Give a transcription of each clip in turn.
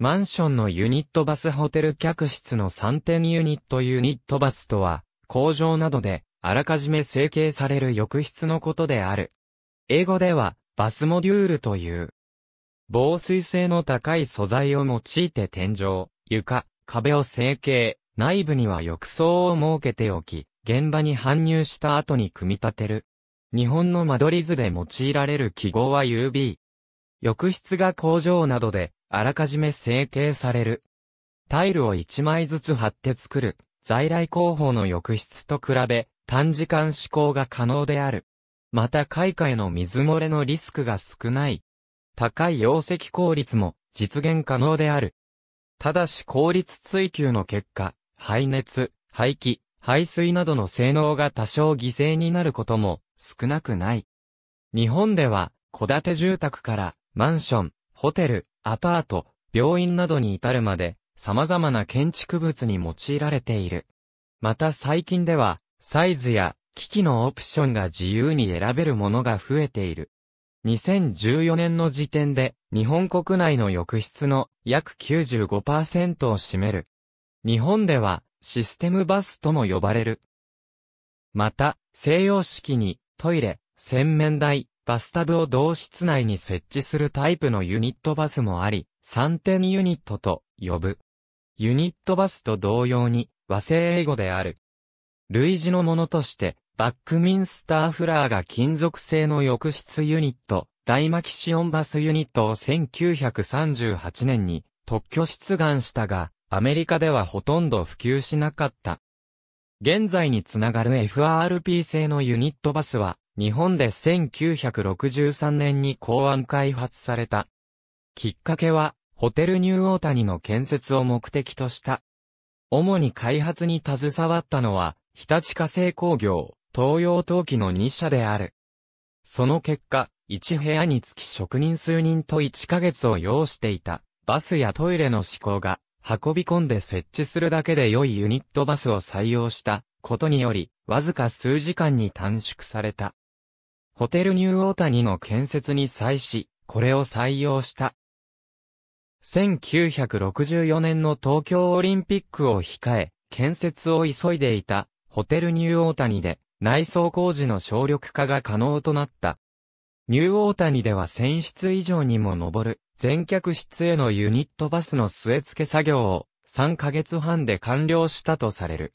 マンションのユニットバスホテル客室の3点ユニットユニットバスとは、工場などで、あらかじめ成形される浴室のことである。英語では、バスモデュールという。防水性の高い素材を用いて天井、床、壁を成形、内部には浴槽を設けておき、現場に搬入した後に組み立てる。日本の間取り図で用いられる記号は UB。浴室が工場などで、あらかじめ成形される。タイルを1枚ずつ貼って作る、在来工法の浴室と比べ、短時間施工が可能である。また海花への水漏れのリスクが少ない。高い容積効率も実現可能である。ただし効率追求の結果、排熱、排気、排水などの性能が多少犠牲になることも少なくない。日本では、戸建て住宅からマンション、ホテル、アパート、病院などに至るまで、様々な建築物に用いられている。また最近では、サイズや機器のオプションが自由に選べるものが増えている。2014年の時点で、日本国内の浴室の約95%を占める。日本では、システムバスとも呼ばれる。また、西洋式に、トイレ、洗面台、バスタブを同室内に設置するタイプのユニットバスもあり、3点ユニットと呼ぶ。ユニットバスと同様に和製英語である。類似のものとして、バックミンスターフラーが金属製の浴室ユニット、大巻シオンバスユニットを1938年に特許出願したが、アメリカではほとんど普及しなかった。現在につながる FRP 製のユニットバスは、日本で1963年に公安開発された。きっかけは、ホテルニューオータニの建設を目的とした。主に開発に携わったのは、日立化成工業、東洋陶器の2社である。その結果、1部屋につき職人数人と1ヶ月を要していた、バスやトイレの施工が、運び込んで設置するだけで良いユニットバスを採用したことにより、わずか数時間に短縮された。ホテルニューオータニの建設に際し、これを採用した。1964年の東京オリンピックを控え、建設を急いでいたホテルニューオータニで内装工事の省力化が可能となった。ニューオータニでは1000室以上にも上る全客室へのユニットバスの据え付け作業を3ヶ月半で完了したとされる。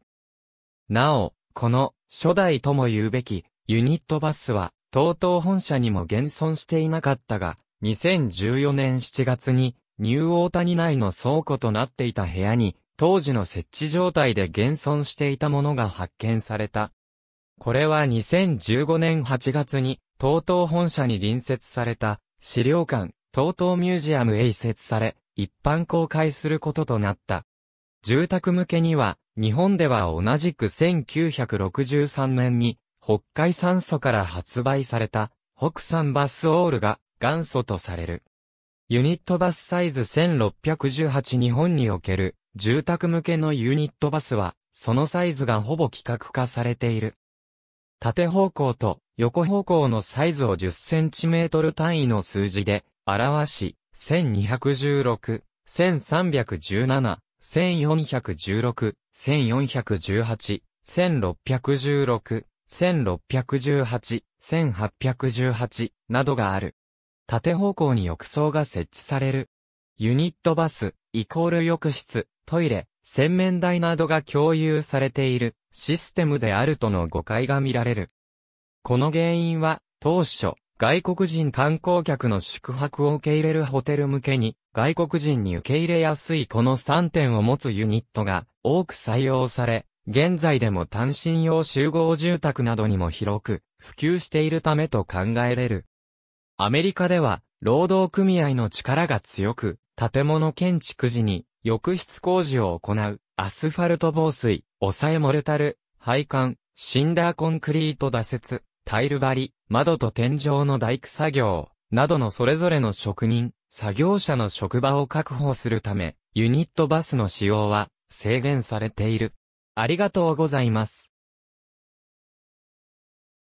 なお、この初代とも言うべきユニットバスは TOTO 本社にも現存していなかったが、2014年7月に、ニューオータニ内の倉庫となっていた部屋に、当時の設置状態で現存していたものが発見された。これは2015年8月に、TOTO 本社に隣接された、資料館、TOTO ミュージアムへ移設され、一般公開することとなった。住宅向けには、日本では同じく1963年に、北海酸素から発売された、北山バスオールが元祖とされる。ユニットバスサイズ1618日本における住宅向けのユニットバスは、そのサイズがほぼ規格化されている。縦方向と横方向のサイズを 10cm 単位の数字で表し、1216、1317、1416、1418、1616 1618、1818などがある。縦方向に浴槽が設置される。ユニットバス、イコール浴室、トイレ、洗面台などが共有されているシステムであるとの誤解が見られる。この原因は、当初、外国人観光客の宿泊を受け入れるホテル向けに、外国人に受け入れやすいこの3点を持つユニットが多く採用され、現在でも単身用集合住宅などにも広く普及しているためと考えれる。アメリカでは、労働組合の力が強く、建物建築時に浴室工事を行う、アスファルト防水、抑えモルタル、配管、シンダーコンクリート打設、タイル張り、窓と天井の大工作業、などのそれぞれの職人、作業者の職場を確保するため、ユニットバスの使用は制限されている。ありがとうございます。